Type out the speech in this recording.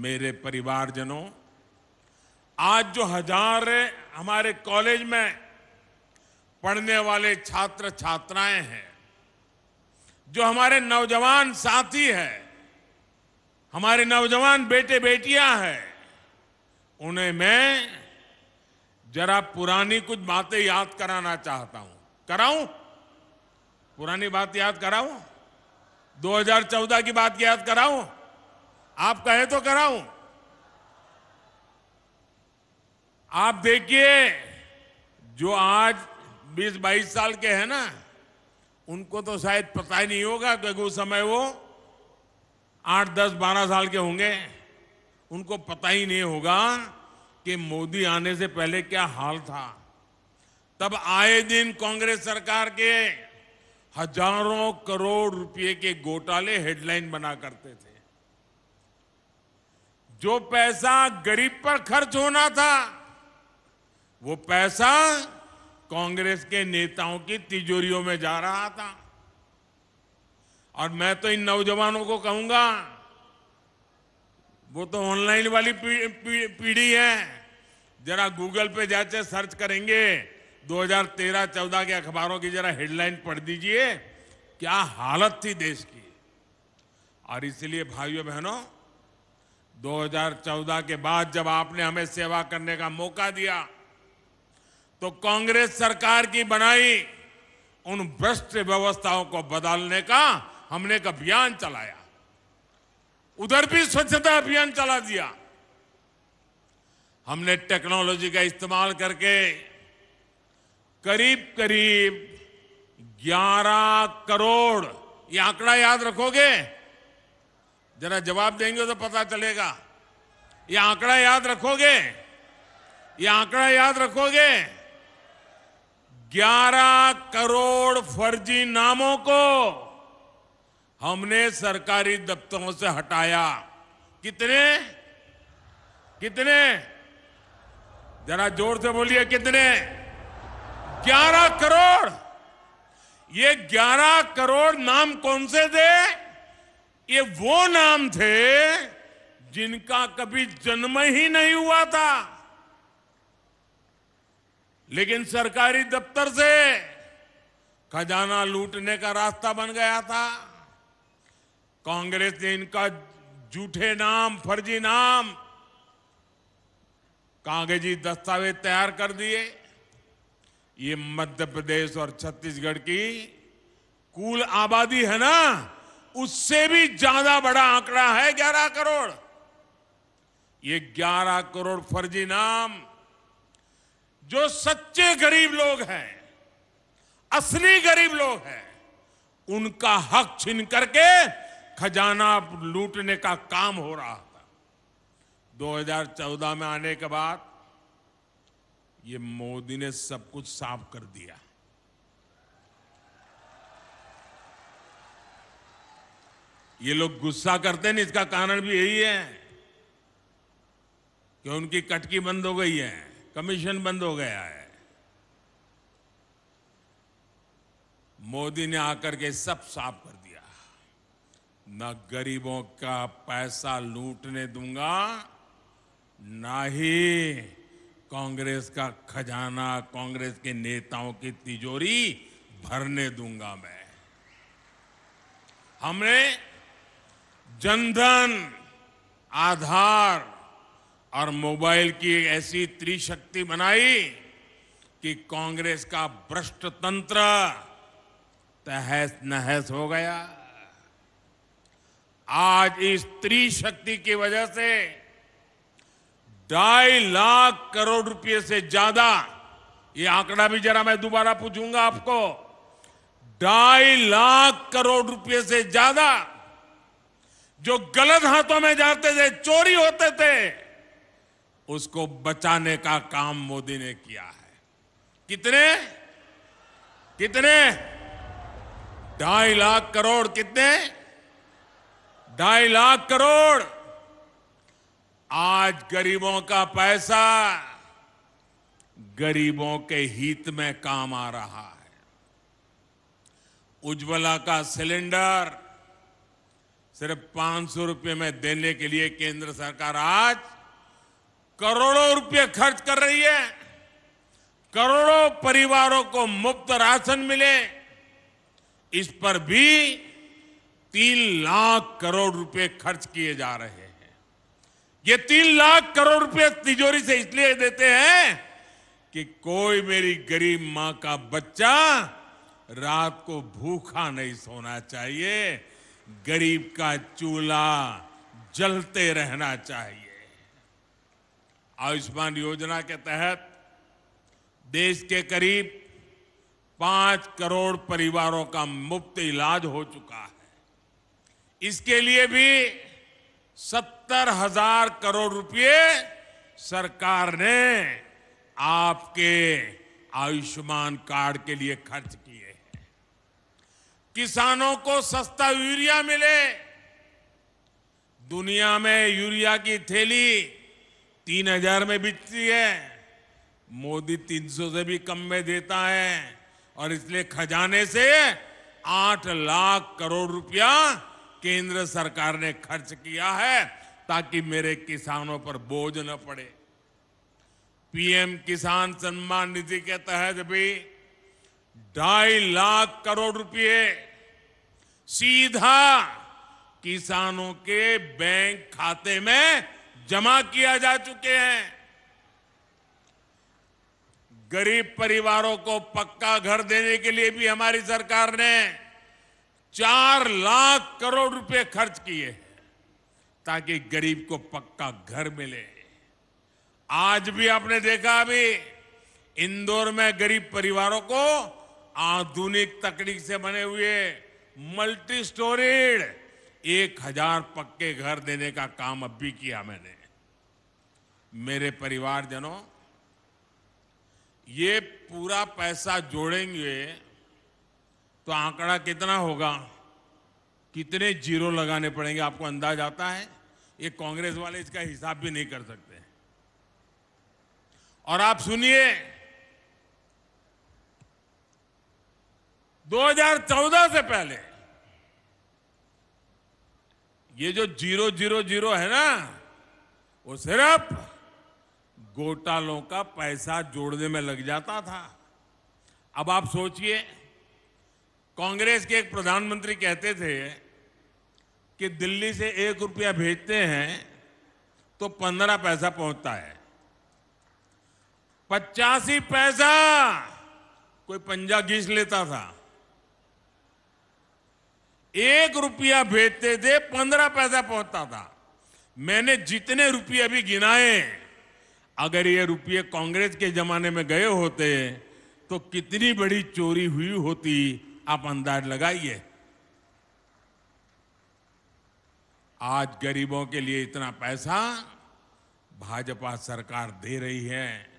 मेरे परिवारजनों आज जो हजार हमारे कॉलेज में पढ़ने वाले छात्र छात्राएं हैं जो हमारे नौजवान साथी हैं हमारे नौजवान बेटे बेटियां हैं उन्हें मैं जरा पुरानी कुछ बातें याद कराना चाहता हूं कराऊं पुरानी बात याद कराऊं 2014 की बात याद कराऊं आप कहे तो कराऊं आप देखिए जो आज 20-22 साल के हैं ना उनको तो शायद पता ही नहीं होगा क्योंकि उस समय वो 8, 10, 12 साल के होंगे उनको पता ही नहीं होगा कि मोदी आने से पहले क्या हाल था तब आए दिन कांग्रेस सरकार के हजारों करोड़ रुपए के घोटाले हेडलाइन बना करते थे जो पैसा गरीब पर खर्च होना था वो पैसा कांग्रेस के नेताओं की तिजोरियों में जा रहा था और मैं तो इन नौजवानों को कहूंगा वो तो ऑनलाइन वाली पीढ़ी है जरा गूगल पे जाकर सर्च करेंगे 2013-14 के अखबारों की जरा हेडलाइन पढ़ दीजिए क्या हालत थी देश की और इसलिए भाइयों बहनों 2014 के बाद जब आपने हमें सेवा करने का मौका दिया तो कांग्रेस सरकार की बनाई उन भ्रष्ट व्यवस्थाओं को बदलने का हमने एक अभियान चलाया उधर भी स्वच्छता अभियान चला दिया हमने टेक्नोलॉजी का इस्तेमाल करके करीब करीब 11 करोड़ ये आंकड़ा याद रखोगे जरा जवाब देंगे तो पता चलेगा ये आंकड़ा याद रखोगे ये आंकड़ा याद रखोगे 11 करोड़ फर्जी नामों को हमने सरकारी दफ्तरों से हटाया कितने कितने जरा जोर से बोलिए कितने 11 करोड़ ये 11 करोड़ नाम कौन से थे ये वो नाम थे जिनका कभी जन्म ही नहीं हुआ था लेकिन सरकारी दफ्तर से खजाना लूटने का रास्ता बन गया था कांग्रेस ने इनका झूठे नाम फर्जी नाम कागजी दस्तावेज तैयार कर दिए ये मध्य प्रदेश और छत्तीसगढ़ की कुल आबादी है ना उससे भी ज्यादा बड़ा आंकड़ा है 11 करोड़ ये 11 करोड़ फर्जी नाम जो सच्चे गरीब लोग हैं असली गरीब लोग हैं उनका हक छीन करके खजाना लूटने का काम हो रहा था 2014 में आने के बाद ये मोदी ने सब कुछ साफ कर दिया है ये लोग गुस्सा करते हैं इसका कारण भी यही है कि उनकी कटकी बंद हो गई है कमीशन बंद हो गया है मोदी ने आकर के सब साफ कर दिया न गरीबों का पैसा लूटने दूंगा ना ही कांग्रेस का खजाना कांग्रेस के नेताओं की तिजोरी भरने दूंगा मैं हमने जनधन आधार और मोबाइल की ऐसी त्रिशक्ति बनाई कि कांग्रेस का भ्रष्ट तंत्र तहस नहस हो गया आज इस त्रिशक्ति की वजह से ढाई लाख करोड़ रुपए से ज्यादा ये आंकड़ा भी जरा मैं दोबारा पूछूंगा आपको ढाई लाख करोड़ रुपए से ज्यादा जो गलत हाथों में जाते थे चोरी होते थे उसको बचाने का काम मोदी ने किया है कितने कितने ढाई लाख करोड़ कितने ढाई लाख करोड़ आज गरीबों का पैसा गरीबों के हित में काम आ रहा है उज्ज्वला का सिलेंडर सिर्फ पांच सौ रुपये में देने के लिए केंद्र सरकार आज करोड़ों रुपये खर्च कर रही है करोड़ों परिवारों को मुफ्त राशन मिले इस पर भी तीन लाख करोड़ रुपए खर्च किए जा रहे हैं ये तीन लाख करोड़ रुपए तिजोरी से इसलिए देते हैं कि कोई मेरी गरीब मां का बच्चा रात को भूखा नहीं सोना चाहिए गरीब का चूल्हा जलते रहना चाहिए आयुष्मान योजना के तहत देश के करीब पांच करोड़ परिवारों का मुफ्त इलाज हो चुका है इसके लिए भी सत्तर हजार करोड़ रुपए सरकार ने आपके आयुष्मान कार्ड के लिए खर्च किए किसानों को सस्ता यूरिया मिले दुनिया में यूरिया की थैली तीन हजार में बिकती है मोदी तीन सौ से भी कम में देता है और इसलिए खजाने से आठ लाख करोड़ रुपया केंद्र सरकार ने खर्च किया है ताकि मेरे किसानों पर बोझ न पड़े पीएम किसान सम्मान निधि के तहत भी ढाई लाख करोड़ रुपए सीधा किसानों के बैंक खाते में जमा किया जा चुके हैं गरीब परिवारों को पक्का घर देने के लिए भी हमारी सरकार ने चार लाख करोड़ रुपए खर्च किए हैं ताकि गरीब को पक्का घर मिले आज भी आपने देखा अभी इंदौर में गरीब परिवारों को आधुनिक तकनीक से बने हुए मल्टी स्टोरेड एक हजार पक्के घर देने का काम अब भी किया मैंने मेरे परिवारजनों ये पूरा पैसा जोड़ेंगे तो आंकड़ा कितना होगा कितने जीरो लगाने पड़ेंगे आपको अंदाज आता है ये कांग्रेस वाले इसका हिसाब भी नहीं कर सकते और आप सुनिए 2014 से पहले ये जो जीरो जीरो जीरो है ना वो सिर्फ घोटालों का पैसा जोड़ने में लग जाता था अब आप सोचिए कांग्रेस के एक प्रधानमंत्री कहते थे कि दिल्ली से एक रुपया भेजते हैं तो पंद्रह पैसा पहुंचता है पचासी पैसा कोई पंजा घीस लेता था एक रुपया भेजते थे पंद्रह पैसा पहुंचता था मैंने जितने रुपये भी गिनाए अगर ये रुपये कांग्रेस के जमाने में गए होते तो कितनी बड़ी चोरी हुई होती आप अंदाज लगाइए आज गरीबों के लिए इतना पैसा भाजपा सरकार दे रही है